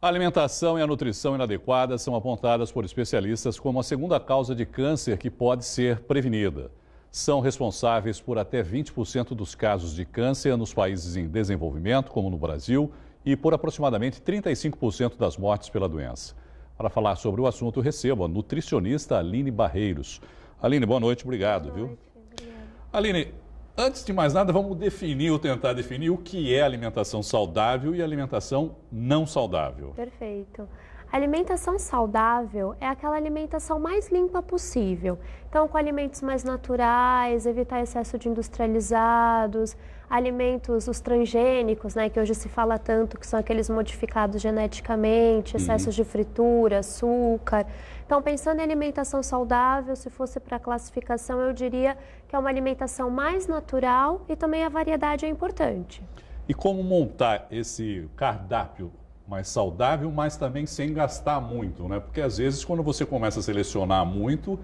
A alimentação e a nutrição inadequadas são apontadas por especialistas como a segunda causa de câncer que pode ser prevenida. São responsáveis por até 20% dos casos de câncer nos países em desenvolvimento, como no Brasil, e por aproximadamente 35% das mortes pela doença. Para falar sobre o assunto, recebo a nutricionista Aline Barreiros. Aline, boa noite, obrigado. Boa noite, viu? Aline, Antes de mais nada, vamos definir ou tentar definir o que é alimentação saudável e alimentação não saudável. Perfeito. alimentação saudável é aquela alimentação mais limpa possível. Então, com alimentos mais naturais, evitar excesso de industrializados, alimentos, os transgênicos, né, que hoje se fala tanto, que são aqueles modificados geneticamente, uhum. excessos uhum. de fritura, açúcar. Então, pensando em alimentação saudável, se fosse para classificação, eu diria que é uma alimentação mais natural e também a variedade é importante. E como montar esse cardápio mais saudável, mas também sem gastar muito, né? Porque às vezes quando você começa a selecionar muito,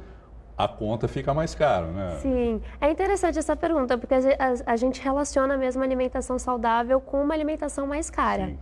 a conta fica mais cara, né? Sim. É interessante essa pergunta, porque a, gente relaciona mesmo a alimentação saudável com uma alimentação mais cara. Sim.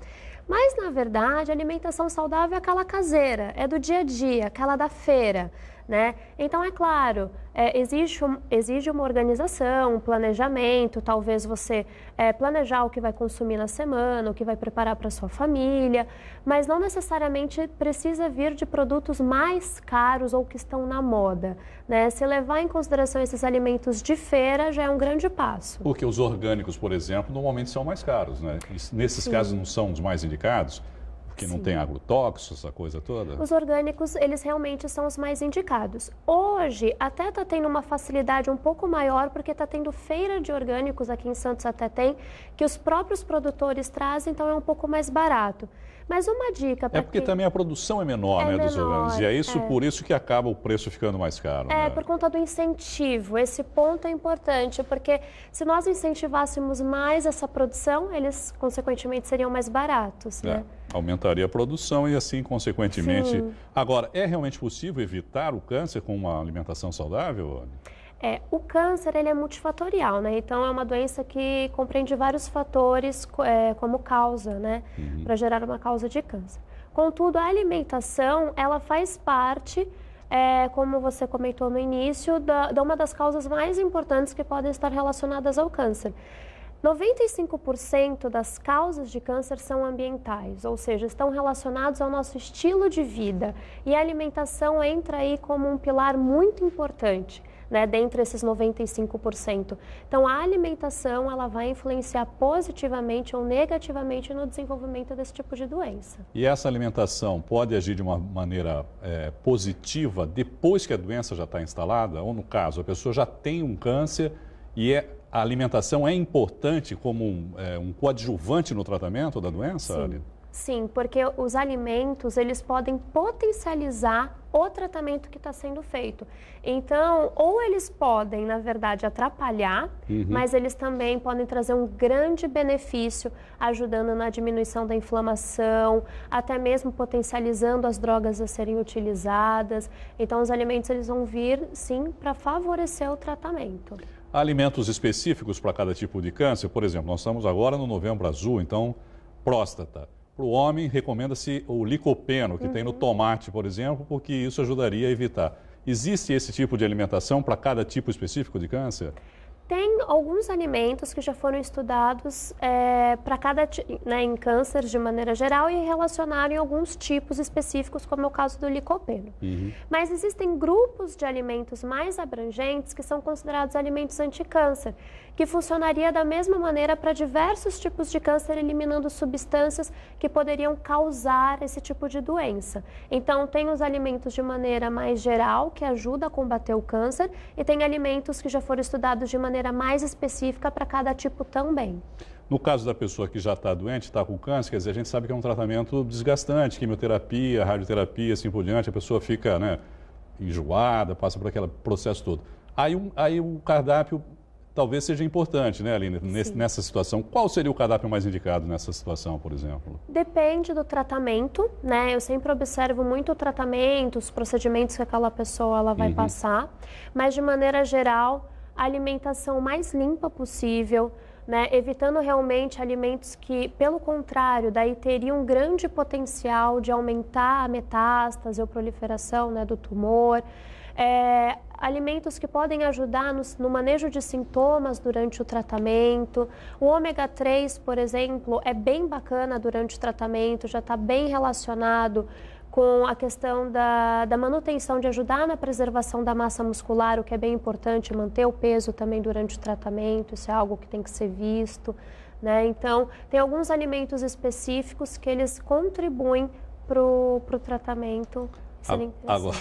Mas, na verdade, a alimentação saudável é aquela caseira, é do dia a dia, aquela da feira. Né? Então, é claro, é, exige, um, exige uma organização, um planejamento, talvez você é, planejar o que vai consumir na semana, o que vai preparar para sua família, mas não necessariamente precisa vir de produtos mais caros ou que estão na moda. Né? Se levar em consideração esses alimentos de feira já é um grande passo. Porque os orgânicos, por exemplo, normalmente são mais caros, né? Nesses Sim. casos não são os mais indicados, que não Sim. tem agrotóxicos, essa coisa toda? Os orgânicos, eles realmente são os mais indicados. Hoje, até está tendo uma facilidade um pouco maior, porque está tendo feira de orgânicos, aqui em Santos até tem, que os próprios produtores trazem, então é um pouco mais barato. Mas uma dica para É porque também a produção é menor, é né, menor, dos orgânicos. E é isso é. por isso que acaba o preço ficando mais caro. É, né? por conta do incentivo. Esse ponto é importante, porque se nós incentivássemos mais essa produção, eles, consequentemente, seriam mais baratos, é. né? aumentaria a produção e assim, consequentemente. Sim. Agora, é realmente possível evitar o câncer com uma alimentação saudável? É, o câncer ele é multifatorial, né? Então é uma doença que compreende vários fatores é, como causa, né? Uhum. Para gerar uma causa de câncer. Contudo, a alimentação ela faz parte é, como você comentou no início, da, de uma das causas mais importantes que podem estar relacionadas ao câncer. 95% das causas de câncer são ambientais, ou seja, estão relacionados ao nosso estilo de vida. E a alimentação entra aí como um pilar muito importante, né, dentre esses 95%. Então, a alimentação, ela vai influenciar positivamente ou negativamente no desenvolvimento desse tipo de doença. E essa alimentação pode agir de uma maneira é, positiva depois que a doença já está instalada? Ou, no caso, a pessoa já tem um câncer e é a alimentação é importante como um, é, um coadjuvante no tratamento da doença, Sim. Aline? Sim, porque os alimentos eles podem potencializar o tratamento que está sendo feito. Então, ou eles podem, na verdade, atrapalhar, uhum. mas eles também podem trazer um grande benefício, ajudando na diminuição da inflamação, até mesmo potencializando as drogas a serem utilizadas. Então, os alimentos eles vão vir, sim, para favorecer o tratamento alimentos específicos para cada tipo de câncer. Por exemplo, nós estamos agora no novembro azul, então próstata. Para o homem, recomenda-se o licopeno, que uhum. tem no uhum. tomate, por exemplo, porque isso ajudaria a evitar. Existe esse tipo de alimentação para cada tipo específico de câncer? Tem alguns alimentos que já foram estudados é, eh, para cada né, em câncer de maneira geral e relacionaram em alguns tipos específicos, como é o caso do licopeno. Uhum. Mas existem grupos de alimentos mais abrangentes que são considerados alimentos anti-câncer que funcionaria da mesma maneira para diversos tipos de câncer, eliminando substâncias que poderiam causar esse tipo de doença. Então, tem os alimentos de maneira mais geral que ajuda a combater o câncer e tem alimentos que já foram estudados de maneira maneira mais específica para cada tipo também. No caso da pessoa que já está doente, está com câncer, quer dizer, a gente sabe que é um tratamento desgastante, quimioterapia, radioterapia, assim por diante, a pessoa fica né, enjoada, passa por aquele processo todo. Aí, um, aí o cardápio talvez seja importante, né, Aline, nessa situação. Qual seria o cardápio mais indicado nessa situação, por exemplo? Depende do tratamento, né? Eu sempre observo muito o tratamento, os procedimentos que aquela pessoa ela vai uhum. passar, mas de maneira geral, alimentação mais limpa possível, né, evitando realmente alimentos que, pelo contrário, daí teriam grande potencial de aumentar a metástase ou proliferação né, do tumor. É, alimentos que podem ajudar no, no, manejo de sintomas durante o tratamento. O ômega 3, por exemplo, é bem bacana durante o tratamento, já está bem relacionado com a questão da, da manutenção, de ajudar na preservação da massa muscular, o que é bem importante, manter o peso também durante o tratamento, isso é algo que tem que ser visto. Né? Então, tem alguns alimentos específicos que eles contribuem para o tratamento. Agora,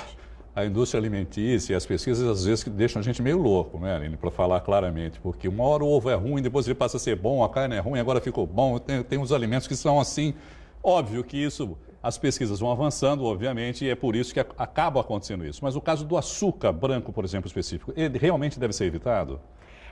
a indústria alimentícia e as pesquisas às vezes deixam a gente meio louco, né, Aline, para falar claramente, porque uma hora o ovo é ruim, depois ele passa a ser bom, a carne é ruim, agora ficou bom. Tem, tem uns alimentos que são assim. Óbvio que isso as pesquisas vão avançando, obviamente, e é por isso que acaba acontecendo isso. Mas o caso do açúcar branco, por exemplo, específico, ele realmente deve ser evitado?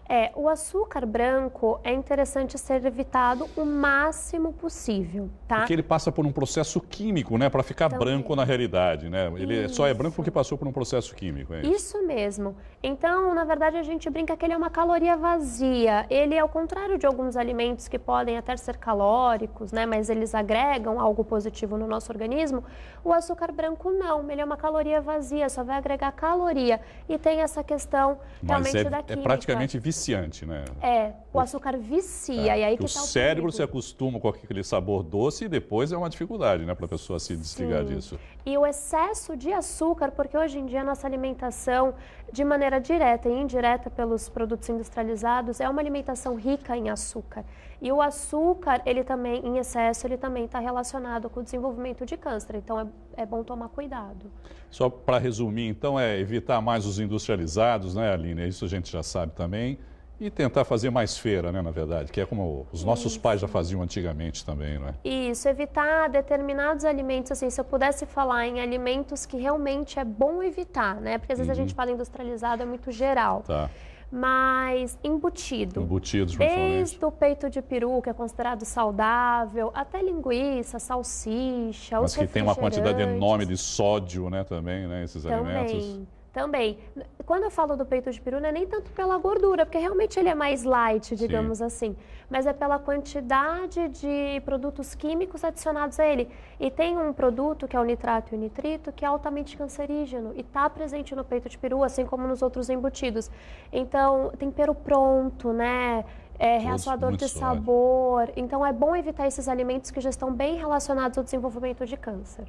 é o açúcar branco é interessante ser evitado o máximo possível, tá? Porque ele passa por um processo químico, né, para ficar então, branco na realidade, né? Ele Isso. É só é branco porque passou por um processo químico, é isso? isso mesmo. Então, na verdade, a gente brinca que ele é uma caloria vazia. Ele é ao contrário de alguns alimentos que podem até ser calóricos, né, mas eles agregam algo positivo no nosso organismo. O açúcar branco não, ele é uma caloria vazia, só vai agregar caloria e tem essa questão mas realmente é, da é química. É praticamente viciante, né? É, o açúcar vicia. É, e aí que o tá o cérebro perigo. se acostuma com aquele sabor doce e depois é uma dificuldade, né, para a pessoa se desligar Sim. disso. E o excesso de açúcar, porque hoje em dia a nossa alimentação, de maneira direta e indireta pelos produtos industrializados, é uma alimentação rica em açúcar. E o açúcar, ele também, em excesso, ele também está relacionado com o desenvolvimento de câncer. Então, é é bom tomar cuidado. Só para resumir, então, é evitar mais os industrializados, né, Aline? Isso a gente já sabe também. E tentar fazer mais feira, né, na verdade, que é como os nossos Isso. pais já faziam antigamente também, não é? Isso, evitar determinados alimentos, assim, se eu pudesse falar em alimentos que realmente é bom evitar, né? Porque às vezes uhum. a gente fala industrializado, é muito geral. Tá mais embutido. Embutidos, Desde o peito de peru, que é considerado saudável, até linguiça, salsicha, Mas que tem uma quantidade enorme de sódio, né, também, né, esses também. alimentos. Também. Quando eu falo do peito de peru, não é nem tanto pela gordura, porque realmente ele é mais light, digamos Sim. assim, mas é pela quantidade de produtos químicos adicionados a ele. E tem um produto, que é o nitrato e o nitrito, que é altamente cancerígeno e está presente no peito de peru, assim como nos outros embutidos. Então, tempero pronto, né? É, reaçador de sabor. Então, é bom evitar esses alimentos que já estão bem relacionados ao desenvolvimento de câncer.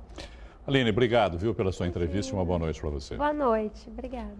Aline, obrigado, viu, pela sua entrevista. Uma boa noite para você. Boa noite, obrigada.